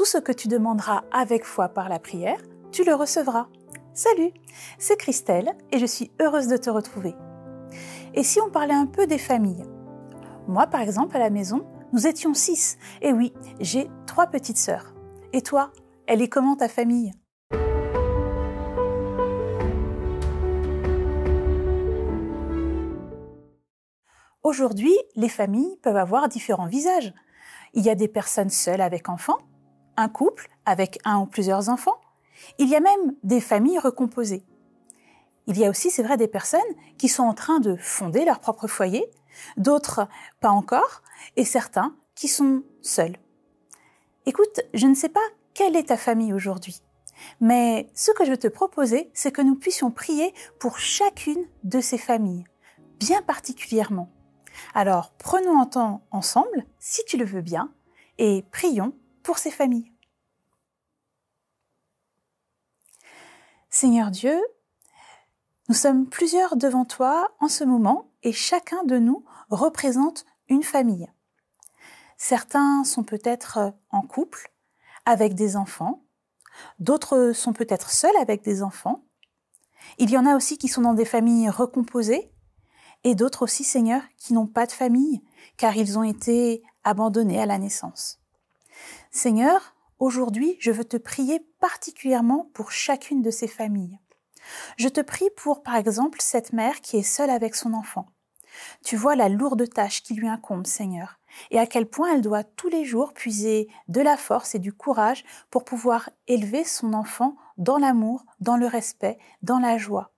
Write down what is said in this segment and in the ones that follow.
Tout ce que tu demanderas avec foi par la prière, tu le recevras. Salut, c'est Christelle et je suis heureuse de te retrouver. Et si on parlait un peu des familles Moi, par exemple, à la maison, nous étions six. Et oui, j'ai trois petites sœurs. Et toi, elle est comment ta famille Aujourd'hui, les familles peuvent avoir différents visages. Il y a des personnes seules avec enfants, un couple avec un ou plusieurs enfants. Il y a même des familles recomposées. Il y a aussi, c'est vrai, des personnes qui sont en train de fonder leur propre foyer, d'autres pas encore, et certains qui sont seuls. Écoute, je ne sais pas quelle est ta famille aujourd'hui, mais ce que je veux te proposer, c'est que nous puissions prier pour chacune de ces familles, bien particulièrement. Alors prenons un temps ensemble, si tu le veux bien, et prions pour familles. Seigneur Dieu, nous sommes plusieurs devant toi en ce moment et chacun de nous représente une famille. Certains sont peut-être en couple, avec des enfants, d'autres sont peut-être seuls avec des enfants, il y en a aussi qui sont dans des familles recomposées, et d'autres aussi, Seigneur, qui n'ont pas de famille, car ils ont été abandonnés à la naissance. Seigneur, aujourd'hui, je veux te prier particulièrement pour chacune de ces familles. Je te prie pour, par exemple, cette mère qui est seule avec son enfant. Tu vois la lourde tâche qui lui incombe, Seigneur, et à quel point elle doit tous les jours puiser de la force et du courage pour pouvoir élever son enfant dans l'amour, dans le respect, dans la joie.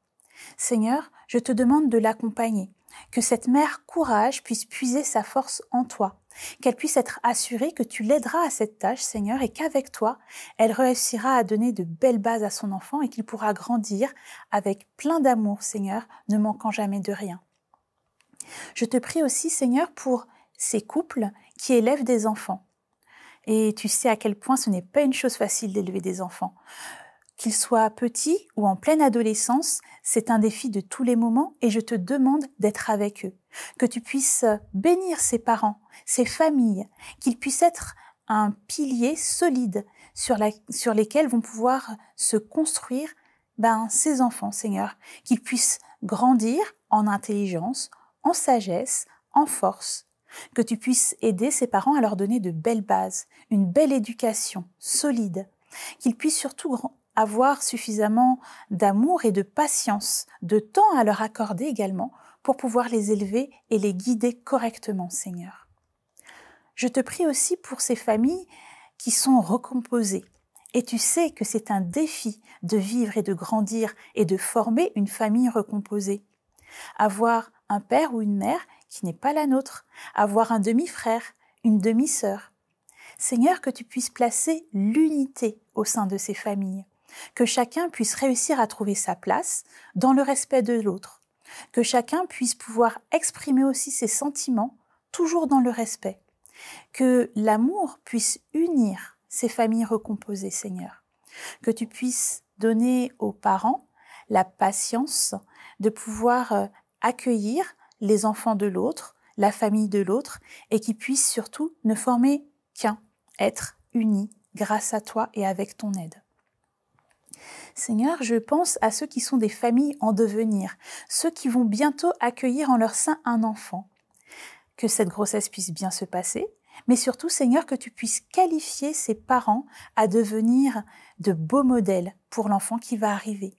Seigneur, je te demande de l'accompagner, que cette mère courage puisse puiser sa force en toi, qu'elle puisse être assurée que tu l'aideras à cette tâche, Seigneur, et qu'avec toi, elle réussira à donner de belles bases à son enfant et qu'il pourra grandir avec plein d'amour, Seigneur, ne manquant jamais de rien. Je te prie aussi, Seigneur, pour ces couples qui élèvent des enfants. Et tu sais à quel point ce n'est pas une chose facile d'élever des enfants qu'ils soient petit ou en pleine adolescence, c'est un défi de tous les moments et je te demande d'être avec eux. Que tu puisses bénir ses parents, ses familles, qu'ils puissent être un pilier solide sur, la, lesquels vont pouvoir se construire ben, ses enfants, Seigneur. Qu'ils puissent grandir en intelligence, en sagesse, en force. Que tu puisses aider ses parents à leur donner de belles bases, une belle éducation solide. Qu'ils puissent surtout grandir avoir suffisamment d'amour et de patience, de temps à leur accorder également pour pouvoir les élever et les guider correctement, Seigneur. Je te prie aussi pour ces familles qui sont recomposées. Et tu sais que c'est un défi de vivre et de grandir et de former une famille recomposée. Avoir un père ou une mère qui n'est pas la nôtre, avoir un demi-frère, une demi-sœur. Seigneur, que tu puisses placer l'unité au sein de ces familles que chacun puisse réussir à trouver sa place dans le respect de l'autre, que chacun puisse pouvoir exprimer aussi ses sentiments toujours dans le respect, que l'amour puisse unir ces familles recomposées, Seigneur, que tu puisses donner aux parents la patience de pouvoir euh, accueillir les enfants de l'autre, la famille de l'autre, et qu'ils puissent surtout ne former qu'un, être unis grâce à toi et avec ton aide. Seigneur, je pense à ceux qui sont des familles en devenir, ceux qui vont bientôt accueillir en leur sein un enfant. Que cette grossesse puisse bien se passer, mais surtout, Seigneur, que tu puisses qualifier ces parents à devenir de beaux modèles pour l'enfant qui va arriver,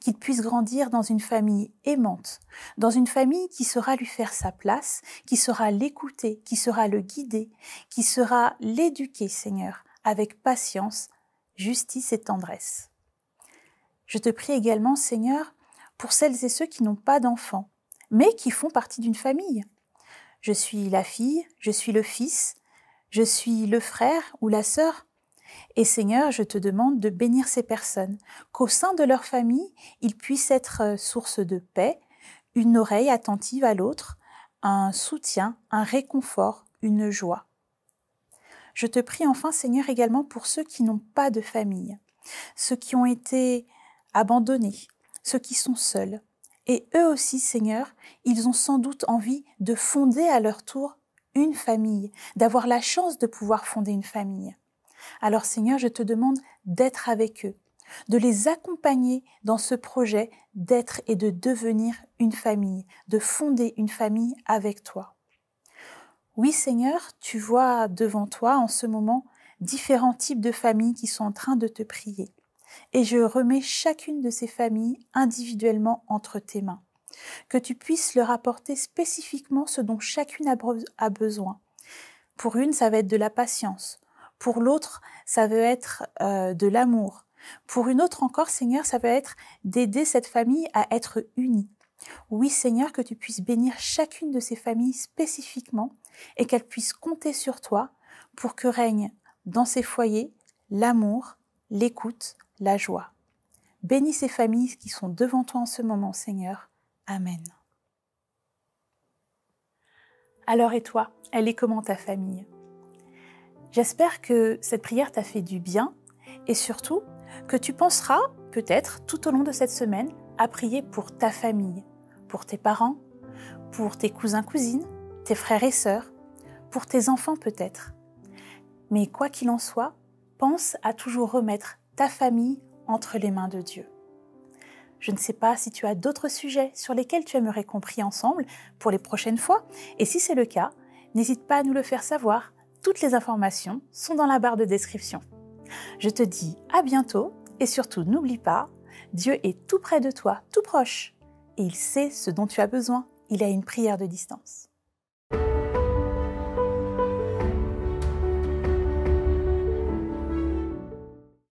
qu'il puisse grandir dans une famille aimante, dans une famille qui saura lui faire sa place, qui saura l'écouter, qui saura le guider, qui saura l'éduquer, Seigneur, avec patience, justice et tendresse. Je te prie également, Seigneur, pour celles et ceux qui n'ont pas d'enfants, mais qui font partie d'une famille. Je suis la fille, je suis le fils, je suis le frère ou la sœur. Et Seigneur, je te demande de bénir ces personnes, qu'au sein de leur famille, ils puissent être source de paix, une oreille attentive à l'autre, un soutien, un réconfort, une joie. Je te prie enfin, Seigneur, également pour ceux qui n'ont pas de famille, ceux qui ont été abandonnés, ceux qui sont seuls. Et eux aussi, Seigneur, ils ont sans doute envie de fonder à leur tour une famille, d'avoir la chance de pouvoir fonder une famille. Alors Seigneur, je te demande d'être avec eux, de les accompagner dans ce projet d'être et de devenir une famille, de fonder une famille avec toi. Oui Seigneur, tu vois devant toi en ce moment différents types de familles qui sont en train de te prier et je remets chacune de ces familles individuellement entre tes mains. Que tu puisses leur apporter spécifiquement ce dont chacune a besoin. Pour une, ça va être de la patience. Pour l'autre, ça veut être euh, de l'amour. Pour une autre encore, Seigneur, ça va être d'aider cette famille à être unie. Oui, Seigneur, que tu puisses bénir chacune de ces familles spécifiquement et qu'elles puissent compter sur toi pour que règne dans ces foyers l'amour, l'écoute, la joie. Bénis ces familles qui sont devant toi en ce moment, Seigneur. Amen. Alors et toi, elle est comment ta famille J'espère que cette prière t'a fait du bien et surtout que tu penseras peut-être tout au long de cette semaine à prier pour ta famille, pour tes parents, pour tes cousins-cousines, tes frères et sœurs, pour tes enfants peut-être. Mais quoi qu'il en soit, pense à toujours remettre ta famille entre les mains de Dieu. Je ne sais pas si tu as d'autres sujets sur lesquels tu aimerais compris ensemble pour les prochaines fois, et si c'est le cas, n'hésite pas à nous le faire savoir. Toutes les informations sont dans la barre de description. Je te dis à bientôt, et surtout n'oublie pas, Dieu est tout près de toi, tout proche, et il sait ce dont tu as besoin. Il a une prière de distance.